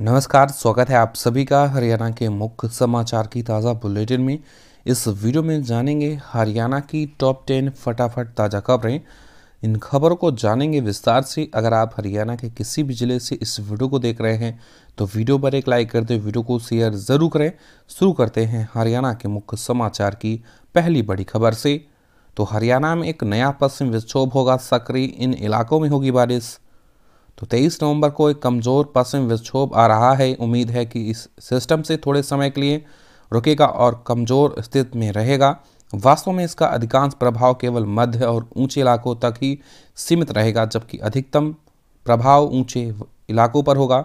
नमस्कार स्वागत है आप सभी का हरियाणा के मुख्य समाचार की ताज़ा बुलेटिन में इस वीडियो में जानेंगे हरियाणा की टॉप टेन फटाफट ताज़ा खबरें इन खबरों को जानेंगे विस्तार से अगर आप हरियाणा के किसी भी ज़िले से इस वीडियो को देख रहे हैं तो वीडियो पर एक लाइक करते वीडियो को शेयर ज़रूर करें शुरू करते हैं हरियाणा के मुख्य समाचार की पहली बड़ी खबर से तो हरियाणा में एक नया पश्चिम विक्षोभ होगा सक्रिय इन इलाकों में होगी बारिश तो 23 नवंबर को एक कमज़ोर पश्चिम विक्षोभ आ रहा है उम्मीद है कि इस सिस्टम से थोड़े समय के लिए रुकेगा और कमज़ोर स्थिति में रहेगा वास्तव में इसका अधिकांश प्रभाव केवल मध्य और ऊंचे इलाकों तक ही सीमित रहेगा जबकि अधिकतम प्रभाव ऊंचे इलाकों पर होगा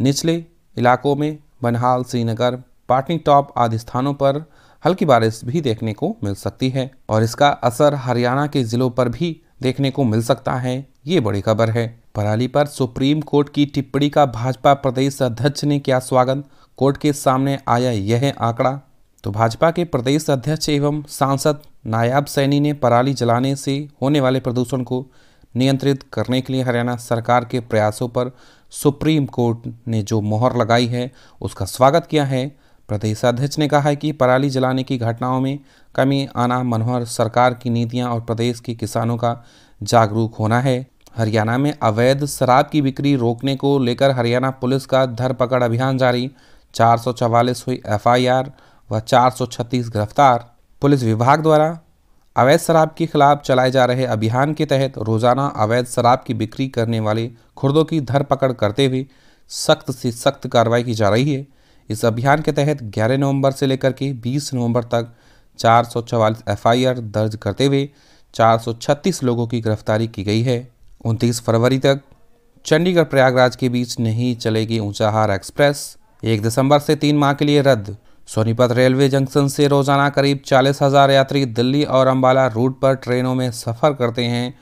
निचले इलाकों में बनहाल श्रीनगर पाटनीटॉप आदि स्थानों पर हल्की बारिश भी देखने को मिल सकती है और इसका असर हरियाणा के ज़िलों पर भी देखने को मिल सकता है ये बड़ी खबर है पराली पर सुप्रीम कोर्ट की टिप्पणी का भाजपा प्रदेश अध्यक्ष ने किया स्वागत कोर्ट के सामने आया यह आंकड़ा तो भाजपा के प्रदेश अध्यक्ष एवं सांसद नायाब सैनी ने पराली जलाने से होने वाले प्रदूषण को नियंत्रित करने के लिए हरियाणा सरकार के प्रयासों पर सुप्रीम कोर्ट ने जो मोहर लगाई है उसका स्वागत किया है प्रदेश अध्यक्ष ने कहा है कि पराली जलाने की घटनाओं में कमी आना मनोहर सरकार की नीतियां और प्रदेश के किसानों का जागरूक होना है हरियाणा में अवैध शराब की बिक्री रोकने को लेकर हरियाणा पुलिस का धरपकड़ अभियान जारी चार हुई एफ व चार गिरफ्तार पुलिस विभाग द्वारा अवैध शराब के खिलाफ चलाए जा रहे अभियान के तहत रोजाना अवैध शराब की बिक्री करने वाले खुर्दों की धरपकड़ करते हुए सख्त से सख्त कार्रवाई की जा रही है इस अभियान के तहत 11 नवंबर से लेकर के 20 नवंबर तक चार एफआईआर दर्ज करते हुए 436 लोगों की गिरफ्तारी की गई है उनतीस फरवरी तक चंडीगढ़ प्रयागराज के बीच नहीं चलेगी ऊंचाहार एक्सप्रेस एक दिसंबर से तीन माह के लिए रद्द सोनीपत रेलवे जंक्शन से रोजाना करीब चालीस हजार यात्री दिल्ली और अंबाला रूट पर ट्रेनों में सफर करते हैं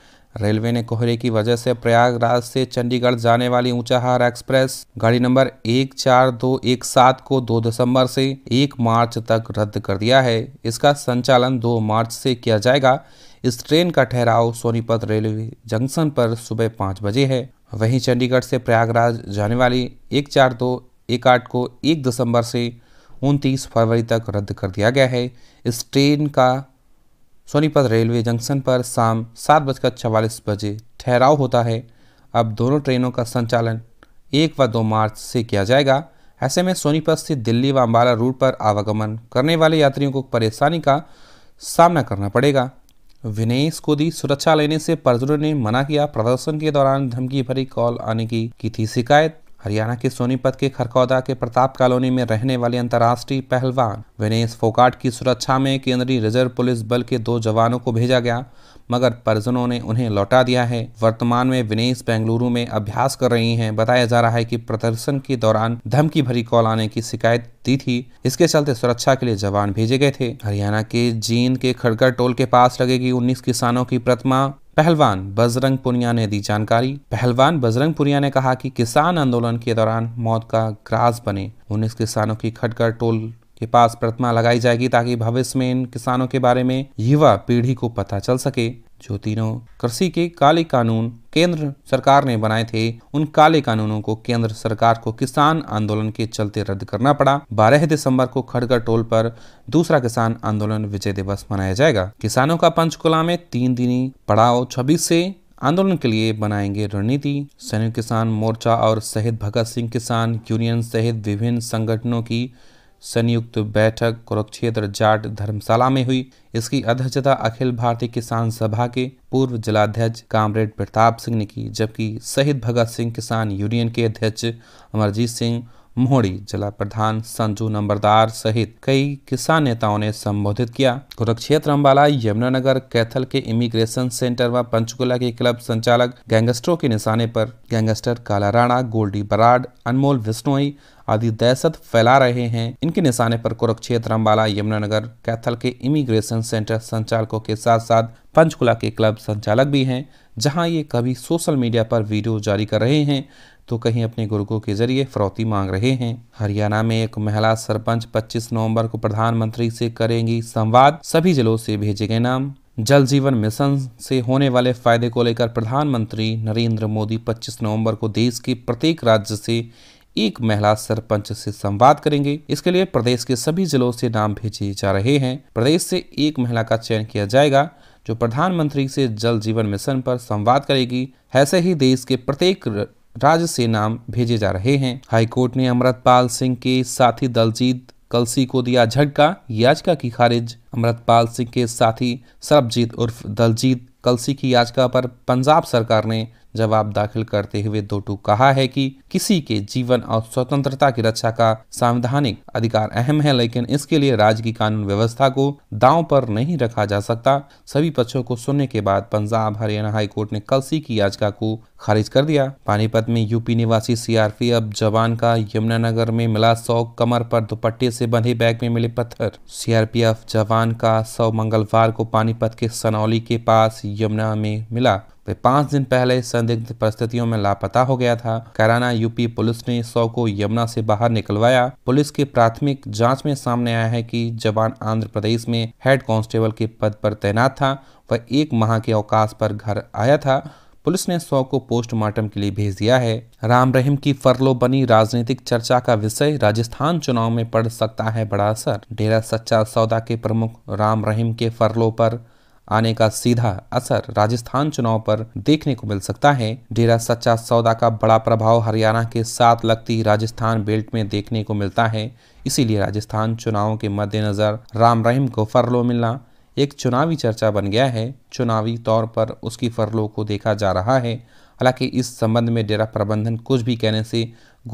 रेलवे ने कोहरे की वजह से प्रयागराज से चंडीगढ़ जाने वाली ऊंचाहार एक्सप्रेस गाड़ी नंबर एक चार दो एक सात को दो दिसंबर से एक मार्च तक रद्द कर दिया है इसका संचालन दो मार्च से किया जाएगा इस ट्रेन का ठहराव सोनीपत रेलवे जंक्शन पर सुबह पाँच बजे है वहीं चंडीगढ़ से प्रयागराज जाने वाली एक चार दो एक आठ को एक दिसंबर से उनतीस फरवरी तक रद्द कर दिया गया है इस ट्रेन का सोनीपत रेलवे जंक्शन पर शाम सात बजकर चवालीस बजे ठहराव होता है अब दोनों ट्रेनों का संचालन एक व दो मार्च से किया जाएगा ऐसे में सोनीपत से दिल्ली व अम्बाला रूट पर आवागमन करने वाले यात्रियों को परेशानी का सामना करना पड़ेगा विनेश को दी सुरक्षा लेने से पर्यटनों ने मना किया प्रदर्शन के दौरान धमकी भरी कॉल आने की, की थी शिकायत हरियाणा के सोनीपत के खरकौदा के प्रताप कॉलोनी में रहने वाले अंतर्राष्ट्रीय पहलवान विनेश फोकाट की सुरक्षा में केंद्रीय रिजर्व पुलिस बल के दो जवानों को भेजा गया मगर परिजनों ने उन्हें लौटा दिया है वर्तमान में विनेश बेंगलुरु में अभ्यास कर रही हैं बताया जा रहा है कि प्रदर्शन के दौरान धमकी भरी कॉल आने की शिकायत दी थी इसके चलते सुरक्षा के लिए जवान भेजे गए थे हरियाणा के जींद के खड़गर टोल के पास लगेगी उन्नीस किसानों की प्रतिमा पहलवान बजरंग पुनिया ने दी जानकारी पहलवान बजरंग पुनिया ने कहा कि किसान आंदोलन के दौरान मौत का ग्रास बने उन्नीस किसानों की खटकर टोल के पास प्रतिमा लगाई जाएगी ताकि भविष्य में इन किसानों के बारे में युवा पीढ़ी को पता चल सके जो तीनों कृषि के काले कानून केंद्र सरकार ने बनाए थे उन काले कानूनों को केंद्र सरकार को किसान आंदोलन के चलते रद्द करना पड़ा बारह दिसंबर को खड़गर टोल पर दूसरा किसान आंदोलन विजय दिवस मनाया जाएगा किसानों का पंचकुला में तीन दिनी पड़ाव छब्बीस से आंदोलन के लिए बनाएंगे रणनीति संयुक्त किसान मोर्चा और शहीद भगत सिंह किसान यूनियन सहित विभिन्न संगठनों की संयुक्त बैठक कुरुक्षेत्र जाट धर्मशाला में हुई इसकी अध्यक्षता अखिल भारतीय किसान सभा के पूर्व जिलाध्यक्ष कामरेड प्रताप सिंह ने की जबकि शहीद भगत सिंह किसान यूनियन के अध्यक्ष अमरजीत सिंह मोहड़ी जिला प्रधान संजू नंबरदार सहित कई किसान नेताओं ने संबोधित किया कुरुक्षेत्र अम्बाला यमुनानगर कैथल के इमिग्रेशन सेंटर व पंचकुला के क्लब संचालक गैंगस्टरों के निशाने पर गैंगस्टर काला राणा गोल्डी बराड अनमोल विष्णोई आदि दहशत फैला रहे हैं इनके निशाने पर कुरुक्षेत्र अम्बाला यमुनानगर कैथल के इमिग्रेशन सेंटर संचालकों के साथ साथ पंचकुला के क्लब संचालक भी हैं जहां ये कभी सोशल मीडिया पर वीडियो जारी कर रहे हैं तो कहीं अपने गुर्गों के जरिए फरौती मांग रहे हैं हरियाणा में एक महिला सरपंच 25 नवंबर को प्रधानमंत्री से करेंगी संवाद सभी जिलों से भेजे गए नाम जल जीवन मिशन से होने वाले फायदे को लेकर प्रधानमंत्री नरेंद्र मोदी 25 नवंबर को देश के प्रत्येक राज्य से एक महिला सरपंच से संवाद करेंगे इसके लिए प्रदेश के सभी जिलों से नाम भेजे जा रहे हैं प्रदेश से एक महिला का चयन किया जाएगा जो प्रधानमंत्री से जल जीवन मिशन पर संवाद करेगी ऐसे ही देश के प्रत्येक राज्य से नाम भेजे जा रहे हैं हाईकोर्ट ने अमृतपाल सिंह के साथी दलजीत कलसी को दिया झटका याचिका की खारिज अमृतपाल सिंह के साथी सरबजीत उर्फ दलजीत कलसी की याचिका पर पंजाब सरकार ने जवाब दाखिल करते हुए दो टू कहा है कि किसी के जीवन और स्वतंत्रता की रक्षा का संवैधानिक अधिकार अहम है लेकिन इसके लिए राज्य की कानून व्यवस्था को दांव पर नहीं रखा जा सकता सभी पक्षों को सुनने के बाद पंजाब हरियाणा हाईकोर्ट ने कलसी की याचिका को खारिज कर दिया पानीपत में यूपी निवासी अब जवान का यमुनानगर में मिला सौ कमर पर दुपट्टे से बंधे बैग में मिले पत्थर सीआरपीएफ जवान का सौ मंगलवार को पानीपत के सनौली के पास यमुना में मिला वे पांच दिन पहले संदिग्ध परिस्थितियों में लापता हो गया था कैराना यूपी पुलिस ने सौ को यमुना से बाहर निकलवाया पुलिस के प्राथमिक जांच में सामने आया है कि जवान आंध्र प्रदेश में हेड कांस्टेबल के पद पर तैनात था वह एक माह के अवकाश पर घर आया था पुलिस ने सौ को पोस्टमार्टम के लिए भेज दिया है राम रहीम की फरलो बनी राजनीतिक चर्चा का विषय राजस्थान चुनाव में पड़ सकता है बड़ा असर डेरा सच्चा सौदा के प्रमुख राम रहीम के फरलो पर आने का सीधा असर राजस्थान चुनाव पर देखने को मिल सकता है डेरा सच्चा सौदा का बड़ा प्रभाव हरियाणा के साथ लगती राजस्थान बेल्ट में देखने को मिलता है इसीलिए राजस्थान चुनाव के मद्देनजर राम रहीम को फरलो मिलना एक चुनावी चर्चा बन गया है चुनावी तौर पर उसकी फरलो को देखा जा रहा है हालांकि इस संबंध में डेरा प्रबंधन कुछ भी कहने से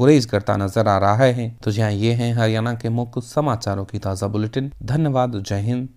गुरेज करता नजर आ रहा है तो यहाँ ये हैं हरियाणा के मुख्य समाचारों की ताज़ा बुलेटिन धन्यवाद जय हिंद